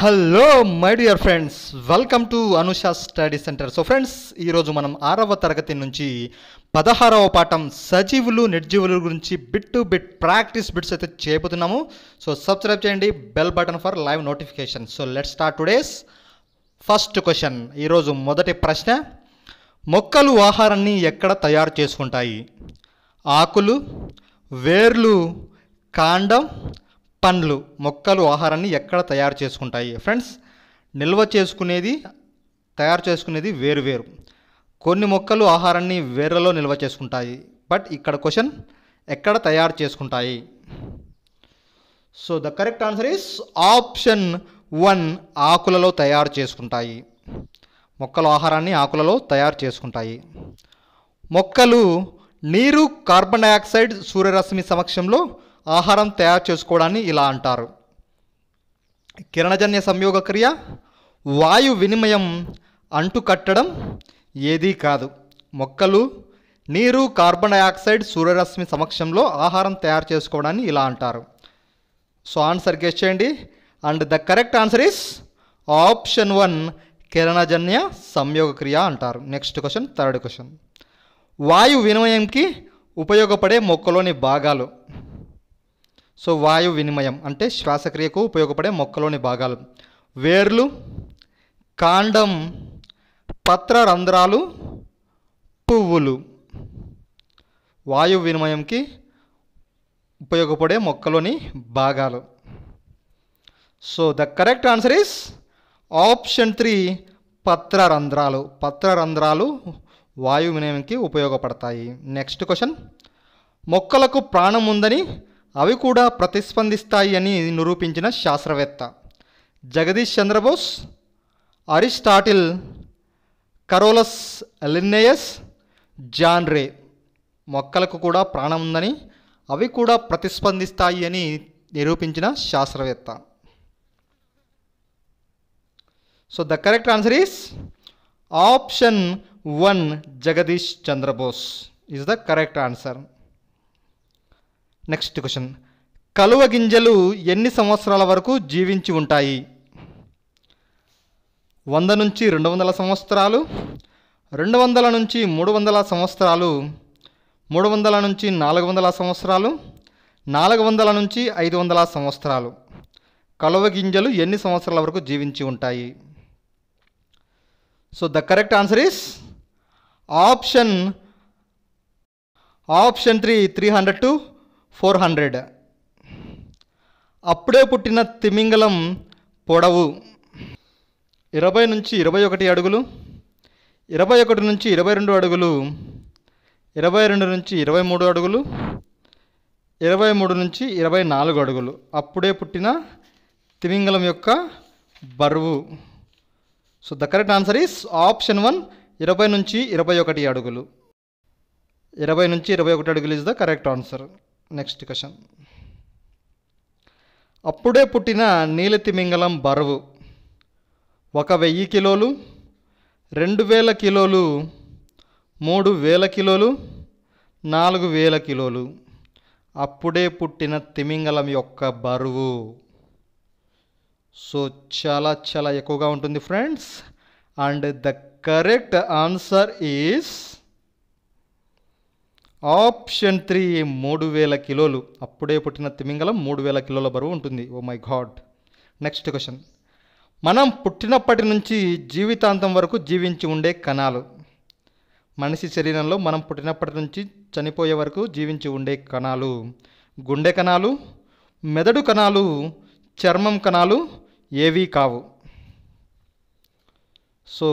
hello my dear friends welcome to Anusha study centre so friends ఈరోజు మనం ఆరవ తరగతి నుంచి పదహారవ పాఠం సజీవులు నిర్జీవుల గురించి bit to bit practice bits అయితే చేపుతున్నాము సో సబ్స్క్రైబ్ చేయండి bell button for live notification so let start today's first question ఈరోజు మొదటి ప్రశ్న మొక్కలు ఆహారాన్ని ఎక్కడ తయారు చేసుకుంటాయి ఆకులు వేర్లు కాండం పండ్లు మొక్కలు ఆహారాన్ని ఎక్కడ తయారు చేసుకుంటాయి ఫ్రెండ్స్ నిల్వ చేసుకునేది తయారు చేసుకునేది వేరు వేరు కొన్ని మొక్కలు ఆహారాన్ని వేర్లలో నిల్వ చేసుకుంటాయి బట్ ఇక్కడ క్వశ్చన్ ఎక్కడ తయారు చేసుకుంటాయి so the correct answer is option one ఆకులలో తయారు చేసుకుంటాయి మొక్కలు ఆహారాన్ని ఆకులలో తయారు చేసుకుంటాయి మొక్కలు నీరు కార్బన్ డైఆక్సైడ్ సూర్యరశ్మి సమక్షంలో ఆహారం తయారు చేసుకోవడాన్ని ఇలా అంటారు కిరణజన్య సంయోగ క్రియ వాయు వినిమయం అంటుకట్టడం ఏదీ కాదు మొక్కలు నీరు కార్బన్ డైఆక్సైడ్ సూర్యరశ్మి సమక్షంలో ఆహారం తయారు చేసుకోవడాన్ని ఇలా అంటారు సో ఆన్సర్ గెస్ చేయండి and the correct answer is option one కిరణజన్య సంయోగ క్రియ అంటారు నెక్స్ట్ క్వశ్చన్ థర్డ్ క్వశ్చన్ వాయు వినిమయంకి ఉపయోగపడే మొక్కలోని భాగాలు సో వాయు వినిమయం అంటే శ్వాసక్రియకు ఉపయోగపడే మొక్కలోని భాగాలు వేర్లు కాండం పత్ర రంధ్రాలు పువ్వులు వాయు వినిమయంకి ఉపయోగపడే మొక్కలోని భాగాలు so the correct answer is option three పత్ర రంధ్రాలు పత్ర రంధ్రాలు వాయు వినిమయంకి ఉపయోగపడతాయి నెక్స్ట్ క్వశ్చన్ మొక్కలకు ప్రాణం ఉందని అవి కూడా ప్రతిస్పందిస్తాయి అని నిరూపించిన శాస్త్రవేత్త Jagadish Chandrabose Aristotle Carolus Linnaeus John Ray మొక్కలకు కూడా ప్రాణం ఉందని అవి కూడా ప్రతిస్పందిస్తాయి అని నిరూపించిన శాస్త్రవేత్త so the correct answer is option one Jagadish Chandrabose is the correct answer next question కలువ గింజలు ఎన్ని సంవత్సరాల వరకు జీవించి ఉంటాయి వంద నుంచి రెండు వందల సంవత్సరాలు రెండు వందల నుంచి మూడు వందల సంవత్సరాలు మూడు వందల నుంచి నాలుగు వందల సంవత్సరాలు నాలుగు వందల నుంచి ఐదు వందల సంవత్సరాలు కలువ గింజలు ఎన్ని సంవత్సరాల వరకు జీవించి ఉంటాయి so the correct answer is option option three three hundred to four hundred అప్పుడే పుట్టిన తిమింగలం పొడవు ఇరవై నుంచి ఇరవై ఒకటి అడుగులు ఇరవై ఒకటి నుంచి ఇరవై రెండు అడుగులు ఇరవై రెండు నుంచి ఇరవై మూడు అడుగులు ఇరవై మూడు నుంచి ఇరవై నాలుగు అడుగులు అప్పుడే పుట్టిన తిమింగలం యొక్క బరువు so the correct answer is option one ఇరవై నుంచి ఇరవై ఒకటి అడుగులు ఇరవై నుంచి ఇరవై ఒకటి అడుగులు is the correct answer next question అప్పుడే పుట్టిన నీలతిమింగళం బరువు ఒక వెయ్యి కిలోలు రెండు వేల కిలోలు మూడు వేల కిలోలు నాలుగు వేల కిలోలు అప్పుడే పుట్టిన తిమింగలం యొక్క బరువు సో చాలా చాలా ఎక్కువగా ఉంటుంది friends and the correct answer is option three మూడు వేల కిలోలు అప్పుడే పుట్టిన తిమింగలం మూడు వేల కిలోల బరువు ఉంటుంది oh my god next question మనం పుట్టినప్పటి నుంచి జీవితాంతం వరకు జీవించి ఉండే కణాలు మనిషి శరీరంలో మనం పుట్టినప్పటి నుంచి చనిపోయే వరకు జీవించి ఉండే కణాలు గుండె కణాలు మెదడు కణాలు చర్మం కణాలు ఏవీ కావు సో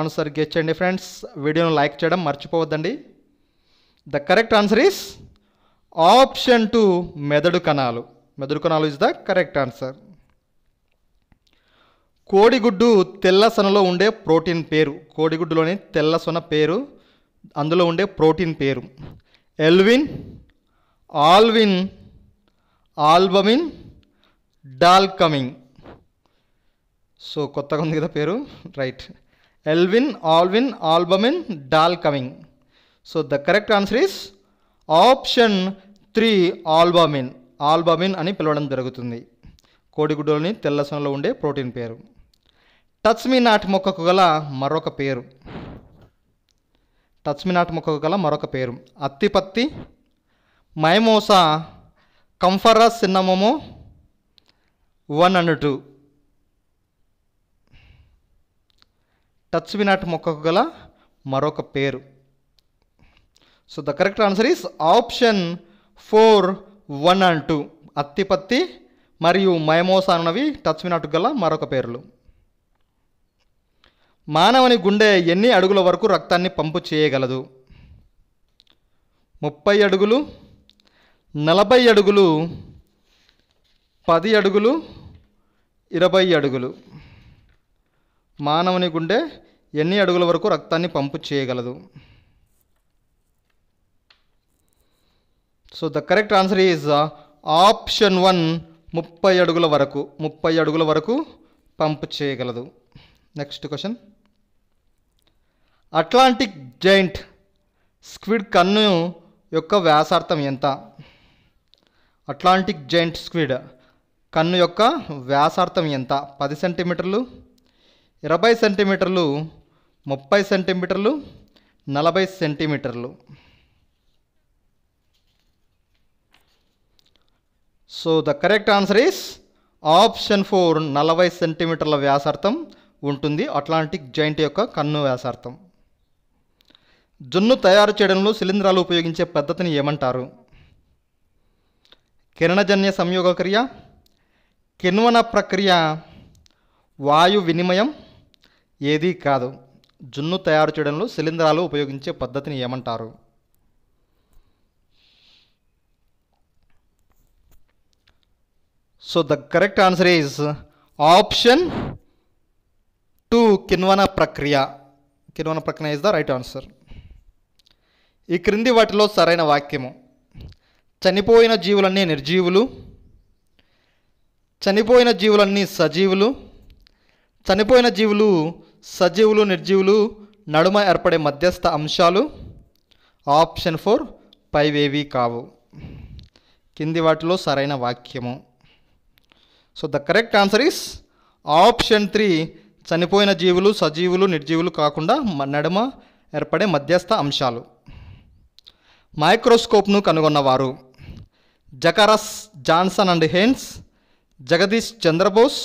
ఆన్సర్ గెచ్చండి ఫ్రెండ్స్ వీడియోను లైక్ చేయడం మర్చిపోవద్దండి the correct answer is option two మెదడు కణాలు మెదడు కణాలు ఇస్ ద కరెక్ట్ ఆన్సర్ కోడిగుడ్డు తెల్ల సొనలో ఉండే ప్రోటీన్ పేరు కోడిగుడ్డులోని తెల్ల సొన పేరు అందులో ఉండే ప్రోటీన్ పేరు ఎల్విన్ ఆల్విన్ ఆల్బమిన్ డాల్కమింగ్ సో కొత్తగా ఉంది కదా పేరు రైట్ ఎల్విన్ ఆల్విన్ ఆల్బమిన్ డాల్కమింగ్ so the correct answer is option three albumin albumin అని పిలవడం జరుగుతుంది కోడిగుడ్డులోని తెల్లసనలో ఉండే ప్రోటీన్ పేరు టచ్ మీ నాట్ మొక్కకు గల మరొక పేరు టచ్ మీ నాట్ మొక్కకు గల మరొక పేరు అత్తిపత్తి మైమోసా కంఫరస్ సిన్నమోమో వన్ అండ్ టూ టచ్ వినాట్ మొక్కకు గల మరొక పేరు so the correct answer is option four one and two అత్తిపత్తి మరియు మయమోసా అన్నవి టచ్ వినట్టు గల మరొక పేర్లు మానవుని గుండె ఎన్ని అడుగుల వరకు రక్తాన్ని పంపు చేయగలదు ముప్పై అడుగులు నలభై అడుగులు పది అడుగులు ఇరవై అడుగులు మానవుని గుండె ఎన్ని అడుగుల వరకు రక్తాన్ని పంపు చేయగలదు so the correct answer is option one ముప్పై అడుగుల వరకు ముప్పై అడుగుల వరకు పంప్ చేయగలదు next question Atlantic giant squid కన్ను యొక్క వ్యాసార్థం ఎంత అట్లాంటిక్ జైంట్ స్క్విడ్ కన్ను యొక్క వ్యాసార్థం ఎంత పది సెంటీమీటర్లు ఇరవై సెంటీమీటర్లు ముప్పై సెంటీమీటర్లు నలభై సెంటీమీటర్లు so the correct answer is option four నలభై సెంటీమీటర్ల వ్యాసార్థం ఉంటుంది అట్లాంటిక్ జాయింట్ యొక్క కన్ను వ్యాసార్థం జున్ను తయారు చేయడంలో శిలీంధ్రాలు ఉపయోగించే పద్ధతిని ఏమంటారు కిరణజన్య సంయోగ క్రియ కిణ్వన ప్రక్రియ వాయు వినిమయం ఏదీ కాదు జున్ను తయారు చేయడంలో శిలీంధ్రాలు ఉపయోగించే పద్ధతిని ఏమంటారు so the correct answer is option 2 Kinvana ప్రక్రియ Kinvana ప్రక్రియ ఇస్ ద రైట్ ఆన్సర్ ఈ క్రింది వాటిలో సరైన వాక్యము చనిపోయిన జీవులన్నీ నిర్జీవులు చనిపోయిన జీవులన్నీ సజీవులు చనిపోయిన జీవులు సజీవులు నిర్జీవులు నడుమ ఏర్పడే మధ్యస్థ అంశాలు ఆప్షన్ ఫోర్ పైవేవి కావు కింది వాటిలో సరైన వాక్యము so the correct answer is option three చనిపోయిన జీవులు సజీవులు నిర్జీవులు కాకుండా నడుమ ఏర్పడే మధ్యస్థ అంశాలు మైక్రోస్కోప్ను కనుగొన్నవారు Zacharias Johnson and Hans Jagadish Chandrabose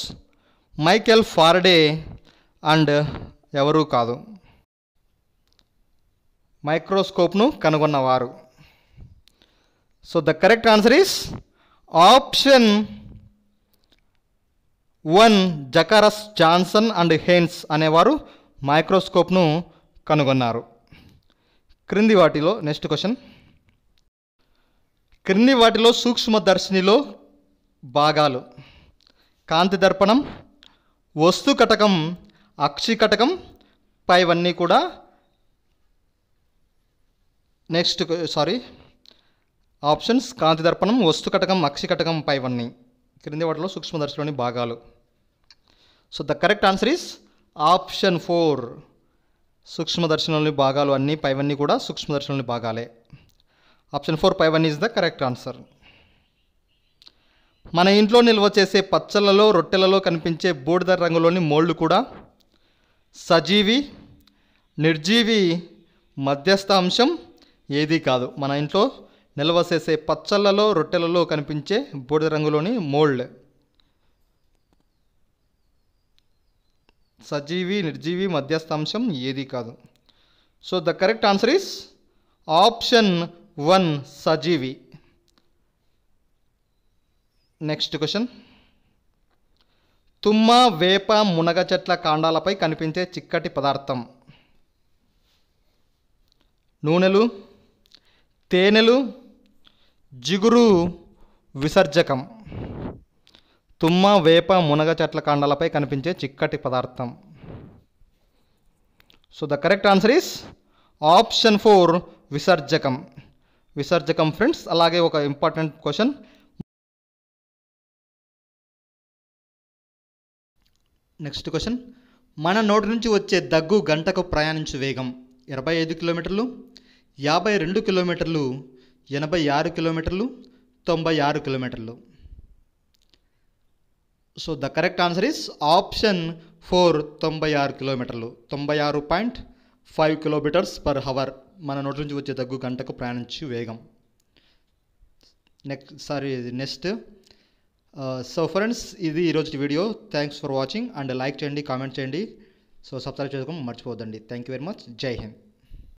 Michael Faraday and ఎవరూ కాదు మైక్రోస్కోప్ను కనుగొన్నవారు so the correct answer is option one Zacharias Johnson and Hans అనేవారు మైక్రోస్కోప్ను కనుగొన్నారు క్రింది వాటిలో నెక్స్ట్ క్వశ్చన్ క్రింది వాటిలో సూక్ష్మదర్శినిలో భాగాలు కాంతి దర్పణం వస్తు కటకం అక్షి కటకం పైవన్నీ కూడా నెక్స్ట్ సారీ ఆప్షన్స్ కాంతి దర్పణం వస్తు కటకం అక్షి కటకం పైవన్నీ క్రింది వాటిలో సూక్ష్మదర్శిలోని భాగాలు so the correct answer is option four సూక్ష్మదర్శనంలోని భాగాలు అన్నీ పైవన్నీ కూడా సూక్ష్మదర్శనంలోని భాగాలే ఆప్షన్ ఫోర్ పైవన్ ఈజ్ ద కరెక్ట్ ఆన్సర్ మన ఇంట్లో నిల్వ చేసే పచ్చళ్ళలో రొట్టెలలో కనిపించే బూడిద రంగులోని మోళ్ళు కూడా సజీవి నిర్జీవి మధ్యస్థ అంశం ఏదీ కాదు మన ఇంట్లో నిల్వ చేసే పచ్చళ్ళలో రొట్టెలలో కనిపించే బూడిద రంగులోని మోల్డ్ సజీవి నిర్జీవి మధ్యస్థాంశం ఏది కాదు so the correct answer is option one సజీవి నెక్స్ట్ క్వశ్చన్ తుమ్మ వేప మునగ చెట్ల కాండాలపై కనిపించే చిక్కటి పదార్థం నూనెలు తేనెలు జిగురు విసర్జకం తుమ్మ వేప మునగ చెట్ల కాండాలపై కనిపించే చిక్కటి పదార్థం so the correct answer is option four విసర్జకం విసర్జకం ఫ్రెండ్స్ అలాగే ఒక ఇంపార్టెంట్ క్వశ్చన్ నెక్స్ట్ క్వశ్చన్ మన నోటి నుంచి వచ్చే దగ్గు గంటకు ప్రయాణించు వేగం ఇరవై ఐదు కిలోమీటర్లు యాభై రెండు కిలోమీటర్లు ఎనభై ఆరు కిలోమీటర్లు తొంభై ఆరు కిలోమీటర్లు so the correct answer is option four తొంభై ఆరు కిలోమీటర్లు తొంభై ఆరు point five kilometres per hour మన నోటి నుంచి వచ్చే దగ్గు గంటకు ప్రయాణించి వేగం next sorry next so friends ఇది uh, ఈరోజు video thanks for watching and like చేయండి కామెంట్ చేయండి సో సబ్స్క్రైబ్ చేసుకొని మర్చిపోవద్దండి థ్యాంక్ యూ వెరీ మచ్ జై హింద్